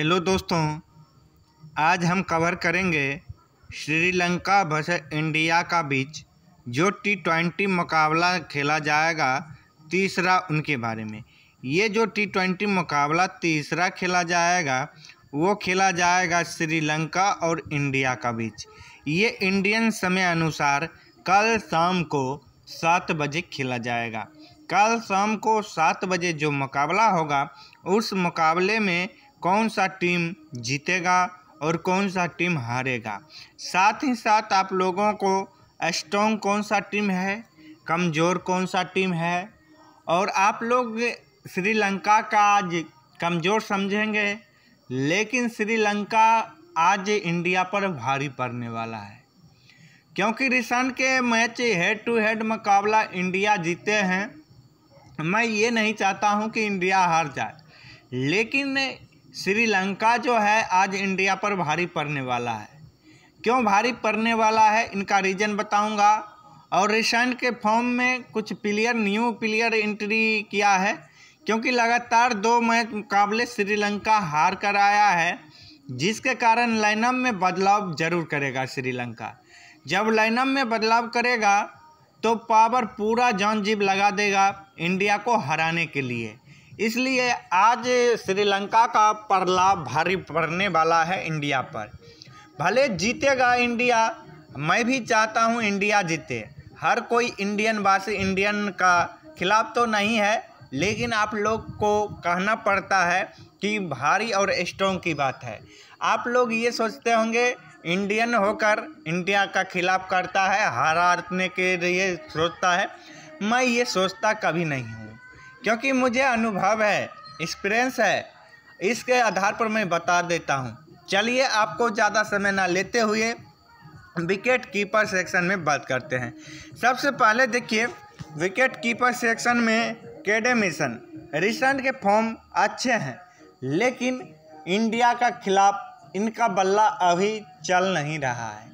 hello दोस्तों आज हम कवर करेंगे श्रीलंका भस इंडिया का बीच जो टी ट्वेंटी मुकाबला खेला जाएगा तीसरा उनके बारे में ये जो टी ट्वेंटी मुकाबला तीसरा खेला जाएगा वो खेला जाएगा श्रीलंका और इंडिया का बीच ये इंडियन समय अनुसार कल शाम को सात बजे खेला जाएगा कल शाम को सात बजे जो मुकाबला होगा उस मुकाबले में कौन सा टीम जीतेगा और कौन सा टीम हारेगा साथ ही साथ आप लोगों को स्ट्रॉन्ग कौन सा टीम है कमज़ोर कौन सा टीम है और आप लोग श्रीलंका का आज कमज़ोर समझेंगे लेकिन श्रीलंका आज इंडिया पर भारी पड़ने वाला है क्योंकि रिसेंट के मैच हेड टू हेड मुकाबला इंडिया जीते हैं मैं ये नहीं चाहता हूँ कि इंडिया हार जाए लेकिन श्रीलंका जो है आज इंडिया पर भारी पड़ने वाला है क्यों भारी पड़ने वाला है इनका रीज़न बताऊंगा और रिसेंट के फॉर्म में कुछ प्लेयर न्यू प्लेयर एंट्री किया है क्योंकि लगातार दो मैच मुकाबले श्रीलंका हार कर आया है जिसके कारण लाइनअप में बदलाव जरूर करेगा श्रीलंका जब लाइनअप में बदलाव करेगा तो पावर पूरा जान जीव लगा देगा इंडिया को हराने के लिए इसलिए आज श्रीलंका का प्रलाप भारी पड़ने वाला है इंडिया पर भले जीतेगा इंडिया मैं भी चाहता हूँ इंडिया जीते हर कोई इंडियन वासी इंडियन का खिलाफ तो नहीं है लेकिन आप लोग को कहना पड़ता है कि भारी और स्ट्रॉन्ग की बात है आप लोग ये सोचते होंगे इंडियन होकर इंडिया का खिलाफ करता है हराने के लिए सोचता है मैं ये सोचता कभी नहीं हूँ क्योंकि मुझे अनुभव है एक्सपीरियंस है इसके आधार पर मैं बता देता हूँ चलिए आपको ज़्यादा समय ना लेते हुए विकेट कीपर सेक्शन में बात करते हैं सबसे पहले देखिए विकेट कीपर सेक्शन में केडे मिशन रिसेंट के फॉर्म अच्छे हैं लेकिन इंडिया का खिलाफ इनका बल्ला अभी चल नहीं रहा है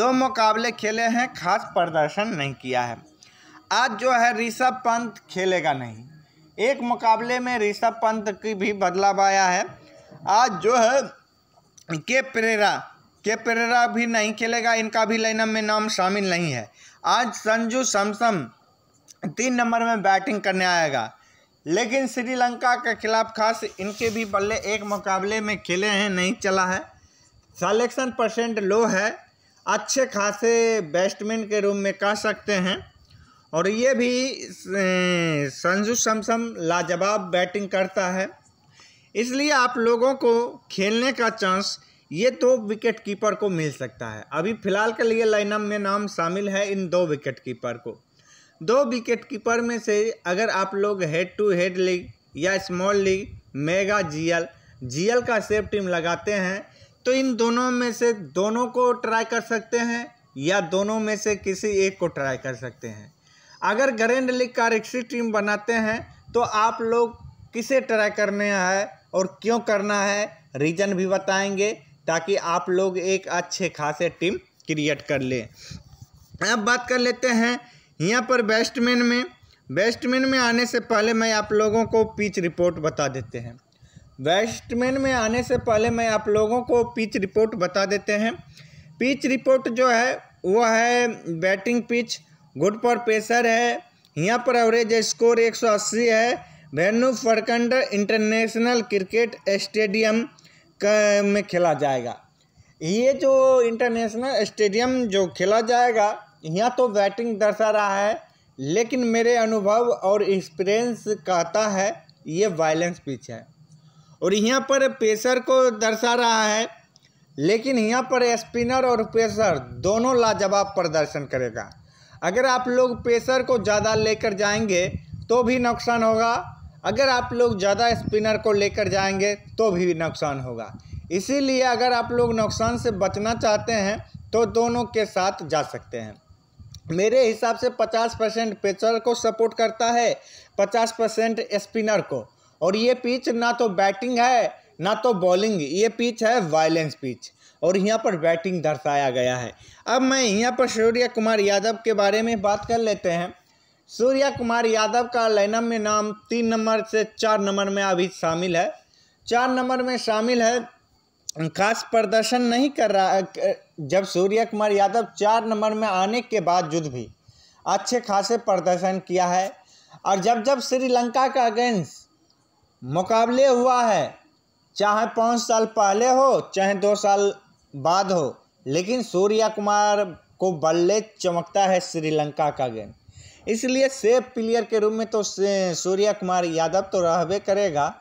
दो मुकाबले खेले हैं खास प्रदर्शन नहीं किया है आज जो है ऋषभ पंत खेलेगा नहीं एक मुकाबले में ऋषभ पंत की भी बदलाव आया है आज जो है के परेरा के परेरा भी नहीं खेलेगा इनका भी लाइनअप में नाम शामिल नहीं है आज संजू सैमसम तीन नंबर में बैटिंग करने आएगा लेकिन श्रीलंका के खिलाफ खास इनके भी बल्ले एक मुकाबले में खेले हैं नहीं चला है सलेक्शन परसेंट लो है अच्छे खासे बैट्समैन के रूप में कह सकते हैं और ये भी अं, संजू समसम लाजवाब बैटिंग करता है इसलिए आप लोगों को खेलने का चांस ये दो विकेट कीपर को मिल सकता है अभी फिलहाल के लिए लाइनअप में नाम शामिल है इन दो विकेट कीपर को दो विकेट कीपर में से अगर आप लोग हेड टू हेड लीग या small league mega GL GL का सेफ टीम लगाते हैं तो इन दोनों में से दोनों को ट्राई कर सकते हैं या दोनों में से किसी एक को ट्राई कर सकते हैं अगर ग्रैंड लीग का रिक्सी टीम बनाते हैं तो आप लोग किसे ट्राई करने है और क्यों करना है रीज़न भी बताएंगे ताकि आप लोग एक अच्छे खासे टीम क्रिएट कर लें अब बात कर लेते हैं यहाँ पर बैट्समैन में बैट्समैन में आने से पहले मैं आप लोगों को पिच रिपोर्ट बता देते हैं बैट्समैन में आने से पहले मैं आप लोगों को पिच रिपोर्ट बता देते हैं पिच रिपोर्ट जो है वो है बैटिंग पिच गुड पर पेसर है यहाँ पर एवरेज स्कोर 180 है वेन्यू फरकंडर इंटरनेशनल क्रिकेट स्टेडियम में खेला जाएगा ये जो इंटरनेशनल स्टेडियम जो खेला जाएगा यहाँ तो बैटिंग दर्शा रहा है लेकिन मेरे अनुभव और एक्सपीरियंस कहता है ये वायलेंस पिच है और यहाँ पर पेसर को दर्शा रहा है लेकिन यहाँ पर स्पिनर और पेसर दोनों लाजवाब प्रदर्शन करेगा अगर आप लोग पेसर को ज़्यादा लेकर जाएंगे तो भी नुकसान होगा अगर आप लोग ज़्यादा स्पिनर को लेकर जाएंगे तो भी नुकसान होगा इसीलिए अगर आप लोग नुकसान से बचना चाहते हैं तो दोनों के साथ जा सकते हैं मेरे हिसाब से 50 परसेंट पेसर को सपोर्ट करता है 50 परसेंट स्पिनर को और ये पिच ना तो बैटिंग है ना तो बॉलिंग ये पिच है वायलेंस पिच और यहाँ पर बैटिंग दर्शाया गया है अब मैं यहाँ पर सूर्य कुमार यादव के बारे में बात कर लेते हैं सूर्य कुमार यादव का लाइनअप में नाम तीन नंबर से चार नंबर में अभी शामिल है चार नंबर में शामिल है खास प्रदर्शन नहीं कर रहा जब सूर्य कुमार यादव चार नंबर में आने के बावजूद भी अच्छे खासे प्रदर्शन किया है और जब जब श्रीलंका का अगेंस्ट मुकाबले हुआ है चाहे पाँच साल पहले हो चाहे दो साल बाद हो लेकिन सूर्या कुमार को बल्ले चमकता है श्रीलंका का गेंद इसलिए सेफ प्लेयर के रूप में तो सूर्या कुमार यादव तो रहवे करेगा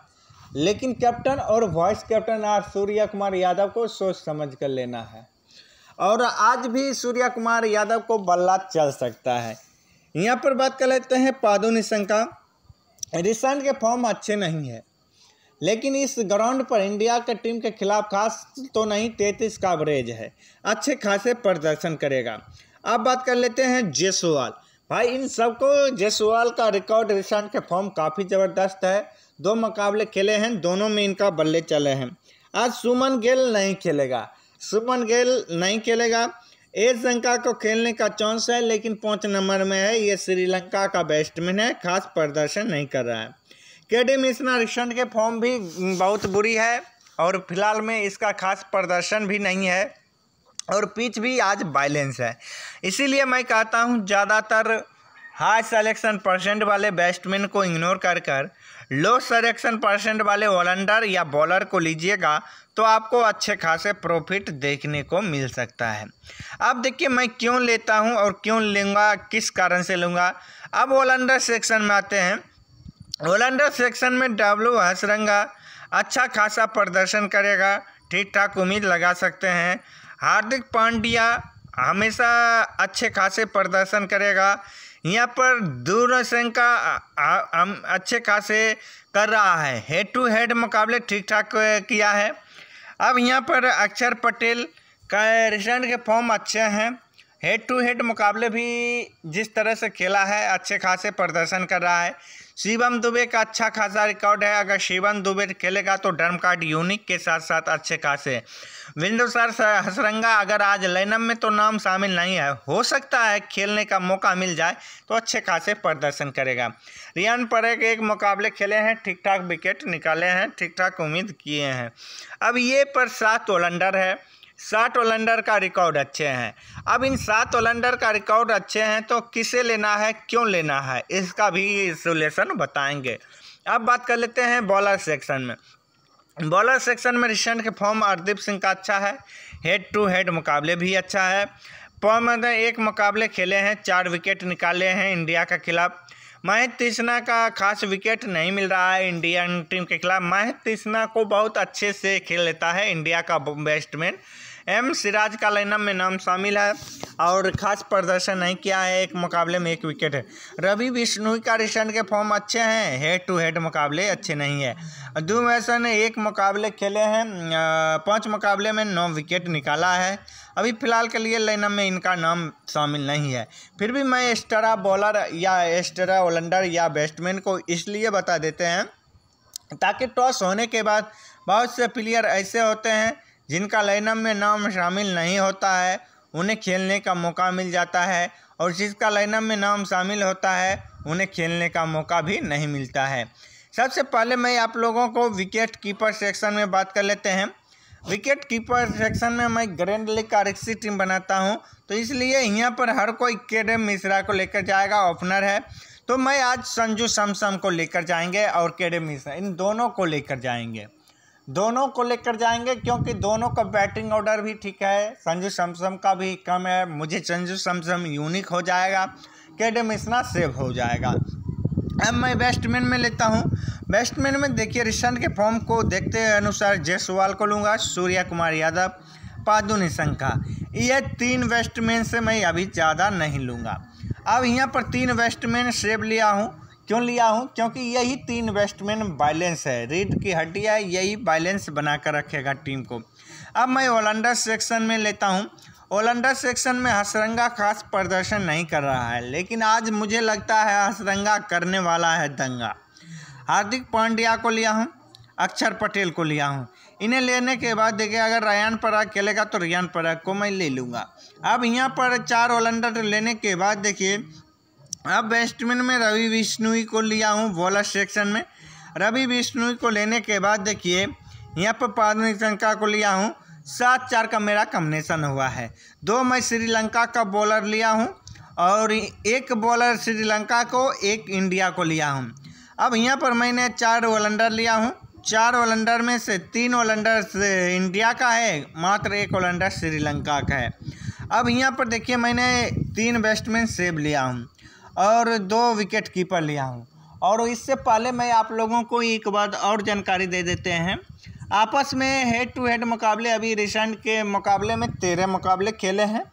लेकिन कैप्टन और वाइस कैप्टन आज सूर्या कुमार यादव को सोच समझ कर लेना है और आज भी सूर्या कुमार यादव को बल्ला चल सकता है यहाँ पर बात कर लेते हैं पादू निशंका रिसेंट के फॉर्म अच्छे नहीं है लेकिन इस ग्राउंड पर इंडिया के टीम के खिलाफ खास तो नहीं तैतीस का एवरेज है अच्छे खासे प्रदर्शन करेगा अब बात कर लेते हैं जयसवाल भाई इन सबको जयसवाल का रिकॉर्ड रिसेंट के फॉर्म काफ़ी ज़बरदस्त है दो मुकाबले खेले हैं दोनों में इनका बल्ले चले हैं आज सुमन गेल नहीं खेलेगा सुमन गेल नहीं खेलेगा ए श्रीलंका को खेलने का चांस है लेकिन पाँच नंबर में है ये श्रीलंका का बैट्समैन है खास प्रदर्शन नहीं कर रहा है के डी मिश्रा रिसेंट के फॉर्म भी हम्म, बहुत बुरी है और फिलहाल में इसका खास प्रदर्शन भी नहीं है और पिच भी आज बैलेंस है इसीलिए मैं कहता हूँ ज़्यादातर हाई सेलेक्शन परसेंट वाले बैट्समैन को इग्नोर कर कर लो सेलेक्शन परसेंट वाले वॉलेंडर या बॉलर को लीजिएगा तो आपको अच्छे खासे प्रॉफिट देखने को मिल सकता है अब देखिए मैं क्यों लेता हूँ और क्यों लूँगा किस कारण से लूँगा अब वॉलेंडर सेक्शन में आते हैं ओलंडर सेक्शन में डब्लू हसरंगा अच्छा खासा प्रदर्शन करेगा ठीक ठाक उम्मीद लगा सकते हैं हार्दिक पांड्या हमेशा अच्छे खासे प्रदर्शन करेगा यहाँ पर दूरशंका हम अच्छे खासे कर रहा है हेड टू हेड मुकाबले ठीक ठाक किया है अब यहाँ पर अक्षर पटेल का रिसेंट के फॉर्म अच्छे हैं हेड टू हेड मुकाबले भी जिस तरह से खेला है अच्छे खासे प्रदर्शन कर रहा है शिवम दुबे का अच्छा खासा रिकॉर्ड है अगर शिवम दुबे खेलेगा तो डर्म कार्ड यूनिक के साथ साथ अच्छे खासे विंडो सर हसरंगा अगर आज लाइनअप में तो नाम शामिल नहीं है हो सकता है खेलने का मौका मिल जाए तो अच्छे खासे प्रदर्शन करेगा रियान पर एक मुकाबले खेले हैं ठीक ठाक विकेट निकाले हैं ठीक ठाक उम्मीद किए हैं अब ये पर सात ओलंडर है सात ओलंडर का रिकॉर्ड अच्छे हैं अब इन सात ओलंडर का रिकॉर्ड अच्छे हैं तो किसे लेना है क्यों लेना है इसका भी सोल्यूशन बताएंगे अब बात कर लेते हैं बॉलर सेक्शन में बॉलर सेक्शन में रिसेंट के फॉर्म हरदीप सिंह का अच्छा है हेड टू हेड मुकाबले भी अच्छा है फॉर्म ने एक मुकाबले खेले हैं चार विकेट निकाले हैं इंडिया के खिलाफ महत तृष्णा का खास विकेट नहीं मिल रहा है इंडियन टीम के खिलाफ महत तृष्णा को बहुत अच्छे से खेल लेता है इंडिया का बैट्समैन एम सिराज का लाइनअप में नाम शामिल है और खास प्रदर्शन नहीं किया है एक मुकाबले में एक विकेट है रवि बिश्नोई का रिशन के फॉर्म अच्छे हैं हेड टू हेड मुकाबले अच्छे नहीं है ध्रुव मैसन ने एक मुकाबले खेले हैं पांच मुकाबले में नौ विकेट निकाला है अभी फिलहाल के लिए लाइनअप में इनका नाम शामिल नहीं है फिर भी मैं एक्स्ट्रा बॉलर या एक्स्ट्रा ऑलराउंडर या बैट्समैन को इसलिए बता देते हैं ताकि टॉस होने के बाद बहुत से प्लेयर ऐसे होते हैं जिनका लाइनअप में नाम शामिल नहीं होता है उन्हें खेलने का मौका मिल जाता है और जिसका लाइनअप में नाम शामिल होता है उन्हें खेलने का मौका भी नहीं मिलता है सबसे पहले मैं आप लोगों को विकेट कीपर सेक्शन में बात कर लेते हैं विकेट कीपर सेक्शन में मैं ग्रैंड लीग का रिक्सी टीम बनाता हूं तो इसलिए यहाँ पर हर कोई के मिश्रा को लेकर जाएगा ओपनर है तो मैं आज संजू समसम को लेकर जाएंगे और के मिश्रा इन दोनों को लेकर जाएंगे दोनों को लेकर जाएंगे क्योंकि दोनों का बैटिंग ऑर्डर भी ठीक है संजू सैमसम का भी कम है मुझे संजू सैमसम यूनिक हो जाएगा केडे मिश्रा सेव हो जाएगा अब मैं बैट्समैन में लेता हूँ बैट्समैन में देखिए रिसेंट के फॉर्म को देखते अनुसार जयसवाल को लूँगा सूर्या कुमार यादव पादु निशंका ये तीन बैट्समैन से मैं अभी ज़्यादा नहीं लूँगा अब यहाँ पर तीन बैट्समैन सेव लिया हूँ क्यों लिया हूँ क्योंकि यही तीन बैट्समैन बैलेंस है रीड की हड्डिया यही बैलेंस बनाकर रखेगा टीम को अब मैं ओलंडर सेक्शन में लेता हूँ ओलंडर सेक्शन में हसरंगा खास प्रदर्शन नहीं कर रहा है लेकिन आज मुझे लगता है हसरंगा करने वाला है दंगा हार्दिक पांड्या को लिया हूँ अक्षर पटेल को लिया हूँ इन्हें लेने के बाद देखिए अगर रयान पराग खेलेगा तो रयान पराग को मैं ले लूँगा अब यहाँ पर चार ओलंडर लेने के बाद देखिए अब बैट्समैन में रवि विष्णु को लिया हूँ बॉलर सेक्शन में रवि विष्णु को लेने के बाद देखिए यहाँ पर प्राथमिक संख्या को लिया हूँ सात चार का मेरा कम्बिनेशन हुआ है दो मैं श्रीलंका का बॉलर लिया हूँ और एक बॉलर श्रीलंका को एक इंडिया को लिया हूँ अब यहाँ पर मैंने चार वलंडर लिया हूँ चार वलंडर में से तीन वलंडर इंडिया का है मात्र एक वलंडर श्रीलंका का है अब यहाँ पर देखिए मैंने तीन बैट्समैन सेव लिया हूँ और दो विकेट कीपर लिया हूँ और इससे पहले मैं आप लोगों को एक बात और जानकारी दे देते हैं आपस में हेड टू हेड मुकाबले अभी रिसेंट के मुकाबले में तेरह मुकाबले खेले हैं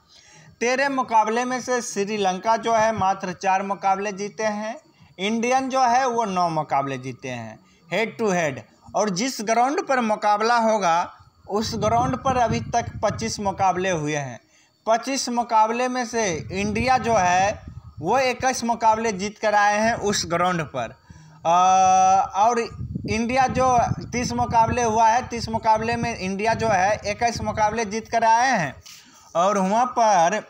तेरह मुकाबले में से श्रीलंका जो है मात्र चार मुकाबले जीते हैं इंडियन जो है वो नौ मुकाबले जीते हैं हेड टू हेड और जिस ग्राउंड पर मुकाबला होगा उस ग्राउंड पर अभी तक पच्चीस मुकाबले हुए हैं पच्चीस मुकाबले में से इंडिया जो है वो इक्कीस मुकाबले जीत कर आए हैं उस ग्राउंड पर और इंडिया जो तीस मुकाबले हुआ है तीस मुकाबले में इंडिया जो है इक्कीस मुकाबले जीत कर आए हैं और वहाँ पर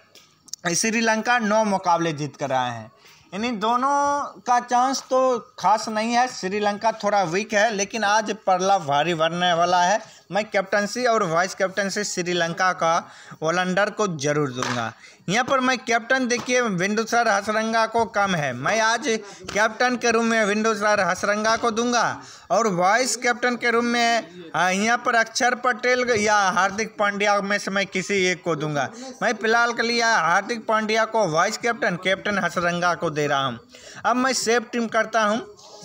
श्रीलंका नौ मुकाबले जीत कर आए हैं यानी दोनों का चांस तो खास नहीं है श्रीलंका थोड़ा वीक है लेकिन आज पड़ला भारी बनने वाला है मैं कैप्टनसी और वाइस कैप्टनसी श्रीलंका का वलंडर को जरूर दूंगा यहाँ पर मैं कैप्टन देखिए विंडोसर हसरंगा को कम है मैं आज कैप्टन के रूम में विंडोसर हसरंगा को दूंगा और वाइस कैप्टन के रूम में हाँ, यहाँ पर अक्षर पटेल या हार्दिक पांड्या में से मैं किसी एक को दूंगा मैं फिलहाल के लिए हार्दिक पांड्या को वाइस कैप्टन कैप्टन हसरंगा को दे रहा हूँ अब मैं सेफ टीम करता हूँ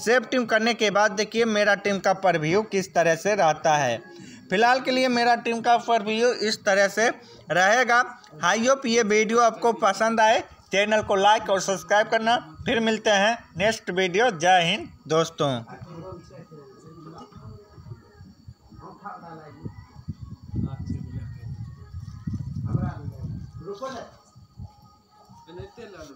सेफ टीम करने के बाद देखिए मेरा टीम का परव्यू किस तरह से रहता है फिलहाल के लिए मेरा टीम का रिव्यू इस तरह से रहेगा हाई होप ये वीडियो आपको पसंद आए चैनल को लाइक और सब्सक्राइब करना फिर मिलते हैं नेक्स्ट वीडियो जय हिंद दोस्तों हाँ, तो दस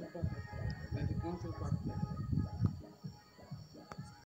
रुपये तो कौन